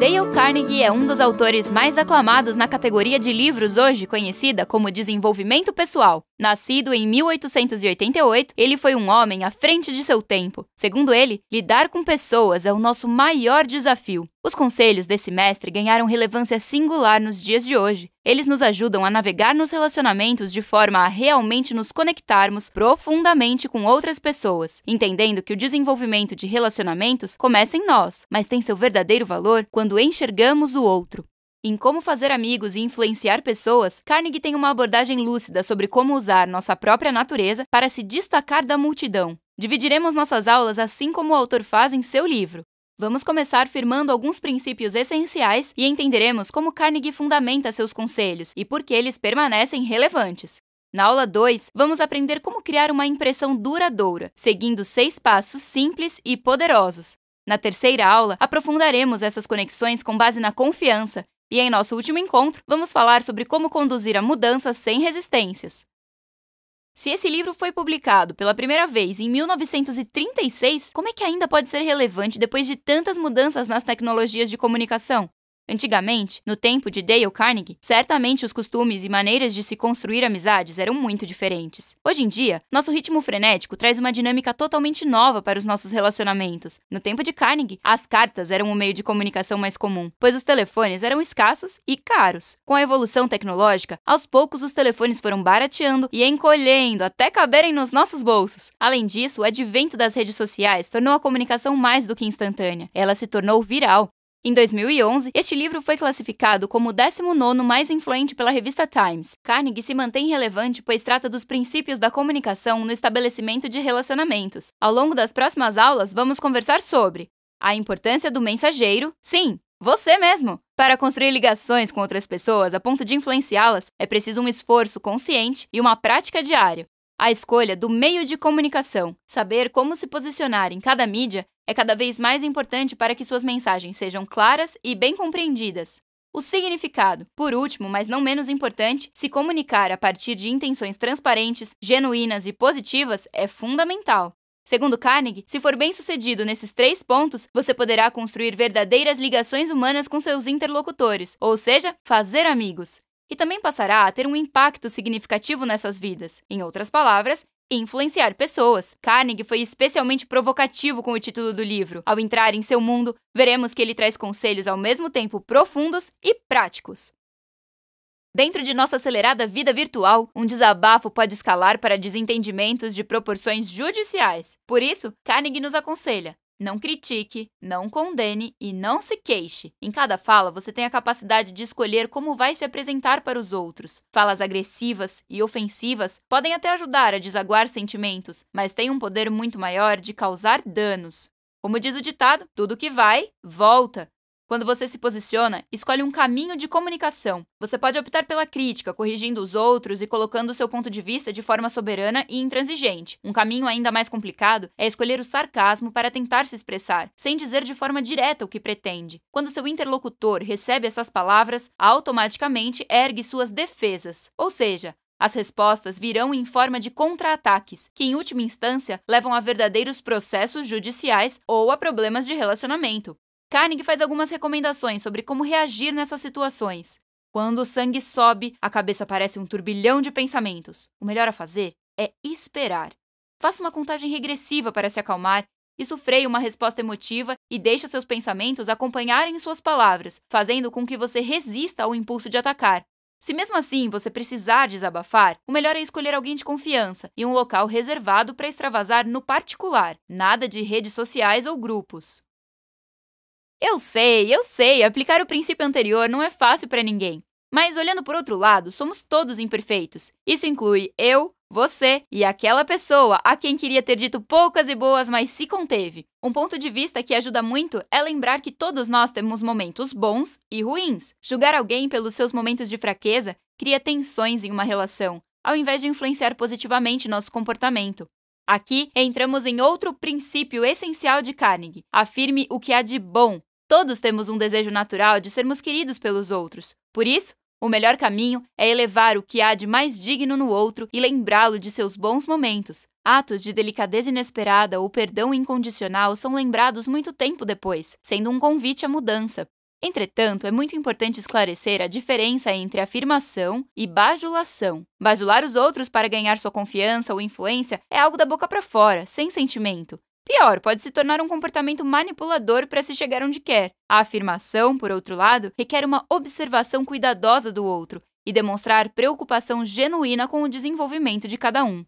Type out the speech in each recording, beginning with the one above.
Dale Carnegie é um dos autores mais aclamados na categoria de livros hoje conhecida como desenvolvimento pessoal. Nascido em 1888, ele foi um homem à frente de seu tempo. Segundo ele, lidar com pessoas é o nosso maior desafio. Os conselhos desse mestre ganharam relevância singular nos dias de hoje. Eles nos ajudam a navegar nos relacionamentos de forma a realmente nos conectarmos profundamente com outras pessoas, entendendo que o desenvolvimento de relacionamentos começa em nós, mas tem seu verdadeiro valor quando enxergamos o outro. Em Como Fazer Amigos e Influenciar Pessoas, Carnegie tem uma abordagem lúcida sobre como usar nossa própria natureza para se destacar da multidão. Dividiremos nossas aulas assim como o autor faz em seu livro. Vamos começar firmando alguns princípios essenciais e entenderemos como Carnegie fundamenta seus conselhos e por que eles permanecem relevantes. Na aula 2, vamos aprender como criar uma impressão duradoura, seguindo seis passos simples e poderosos. Na terceira aula, aprofundaremos essas conexões com base na confiança, e em nosso último encontro, vamos falar sobre como conduzir a mudança sem resistências. Se esse livro foi publicado pela primeira vez em 1936, como é que ainda pode ser relevante depois de tantas mudanças nas tecnologias de comunicação? Antigamente, no tempo de Dale Carnegie, certamente os costumes e maneiras de se construir amizades eram muito diferentes. Hoje em dia, nosso ritmo frenético traz uma dinâmica totalmente nova para os nossos relacionamentos. No tempo de Carnegie, as cartas eram o meio de comunicação mais comum, pois os telefones eram escassos e caros. Com a evolução tecnológica, aos poucos os telefones foram barateando e encolhendo até caberem nos nossos bolsos. Além disso, o advento das redes sociais tornou a comunicação mais do que instantânea. Ela se tornou viral em 2011, este livro foi classificado como o 19 mais influente pela revista Times. Carnegie se mantém relevante pois trata dos princípios da comunicação no estabelecimento de relacionamentos. Ao longo das próximas aulas, vamos conversar sobre a importância do mensageiro, sim, você mesmo! Para construir ligações com outras pessoas a ponto de influenciá-las, é preciso um esforço consciente e uma prática diária. A escolha do meio de comunicação, saber como se posicionar em cada mídia, é cada vez mais importante para que suas mensagens sejam claras e bem compreendidas. O significado, por último, mas não menos importante, se comunicar a partir de intenções transparentes, genuínas e positivas é fundamental. Segundo Carnegie, se for bem sucedido nesses três pontos, você poderá construir verdadeiras ligações humanas com seus interlocutores, ou seja, fazer amigos e também passará a ter um impacto significativo nessas vidas. Em outras palavras, influenciar pessoas. Carnegie foi especialmente provocativo com o título do livro. Ao entrar em seu mundo, veremos que ele traz conselhos ao mesmo tempo profundos e práticos. Dentro de nossa acelerada vida virtual, um desabafo pode escalar para desentendimentos de proporções judiciais. Por isso, Carnegie nos aconselha: não critique, não condene e não se queixe. Em cada fala, você tem a capacidade de escolher como vai se apresentar para os outros. Falas agressivas e ofensivas podem até ajudar a desaguar sentimentos, mas têm um poder muito maior de causar danos. Como diz o ditado, tudo que vai, volta. Quando você se posiciona, escolhe um caminho de comunicação. Você pode optar pela crítica, corrigindo os outros e colocando o seu ponto de vista de forma soberana e intransigente. Um caminho ainda mais complicado é escolher o sarcasmo para tentar se expressar, sem dizer de forma direta o que pretende. Quando seu interlocutor recebe essas palavras, automaticamente ergue suas defesas, ou seja, as respostas virão em forma de contra-ataques, que em última instância levam a verdadeiros processos judiciais ou a problemas de relacionamento. Carnegie faz algumas recomendações sobre como reagir nessas situações. Quando o sangue sobe, a cabeça parece um turbilhão de pensamentos. O melhor a fazer é esperar. Faça uma contagem regressiva para se acalmar. Isso freia uma resposta emotiva e deixa seus pensamentos acompanharem suas palavras, fazendo com que você resista ao impulso de atacar. Se mesmo assim você precisar desabafar, o melhor é escolher alguém de confiança e um local reservado para extravasar no particular, nada de redes sociais ou grupos. Eu sei, eu sei, aplicar o princípio anterior não é fácil para ninguém. Mas olhando por outro lado, somos todos imperfeitos. Isso inclui eu, você e aquela pessoa a quem queria ter dito poucas e boas, mas se conteve. Um ponto de vista que ajuda muito é lembrar que todos nós temos momentos bons e ruins. Julgar alguém pelos seus momentos de fraqueza cria tensões em uma relação, ao invés de influenciar positivamente nosso comportamento. Aqui entramos em outro princípio essencial de Carnegie: afirme o que há de bom Todos temos um desejo natural de sermos queridos pelos outros. Por isso, o melhor caminho é elevar o que há de mais digno no outro e lembrá-lo de seus bons momentos. Atos de delicadeza inesperada ou perdão incondicional são lembrados muito tempo depois, sendo um convite à mudança. Entretanto, é muito importante esclarecer a diferença entre afirmação e bajulação. Bajular os outros para ganhar sua confiança ou influência é algo da boca para fora, sem sentimento. Pior, pode se tornar um comportamento manipulador para se chegar onde quer. A afirmação, por outro lado, requer uma observação cuidadosa do outro e demonstrar preocupação genuína com o desenvolvimento de cada um.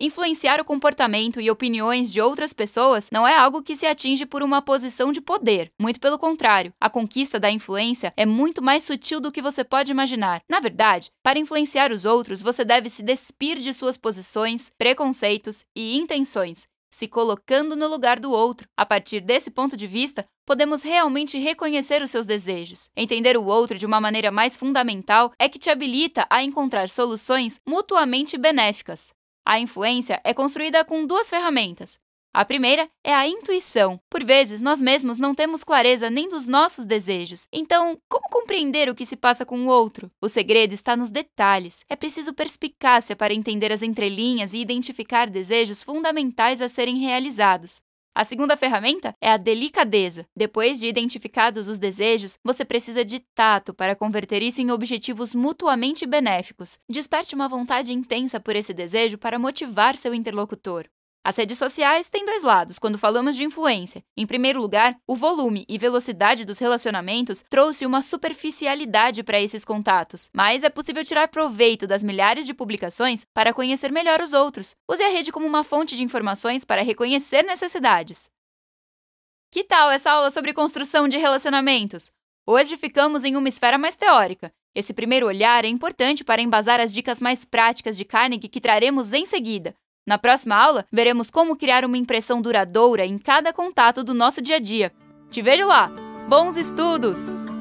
Influenciar o comportamento e opiniões de outras pessoas não é algo que se atinge por uma posição de poder. Muito pelo contrário, a conquista da influência é muito mais sutil do que você pode imaginar. Na verdade, para influenciar os outros, você deve se despir de suas posições, preconceitos e intenções se colocando no lugar do outro. A partir desse ponto de vista, podemos realmente reconhecer os seus desejos. Entender o outro de uma maneira mais fundamental é que te habilita a encontrar soluções mutuamente benéficas. A influência é construída com duas ferramentas: a primeira é a intuição. Por vezes, nós mesmos não temos clareza nem dos nossos desejos. Então, como compreender o que se passa com o outro? O segredo está nos detalhes. É preciso perspicácia para entender as entrelinhas e identificar desejos fundamentais a serem realizados. A segunda ferramenta é a delicadeza. Depois de identificados os desejos, você precisa de tato para converter isso em objetivos mutuamente benéficos. Desperte uma vontade intensa por esse desejo para motivar seu interlocutor. As redes sociais têm dois lados quando falamos de influência. Em primeiro lugar, o volume e velocidade dos relacionamentos trouxe uma superficialidade para esses contatos, mas é possível tirar proveito das milhares de publicações para conhecer melhor os outros. Use a rede como uma fonte de informações para reconhecer necessidades. Que tal essa aula sobre construção de relacionamentos? Hoje ficamos em uma esfera mais teórica. Esse primeiro olhar é importante para embasar as dicas mais práticas de Carnegie que traremos em seguida. Na próxima aula, veremos como criar uma impressão duradoura em cada contato do nosso dia a dia. Te vejo lá! Bons estudos!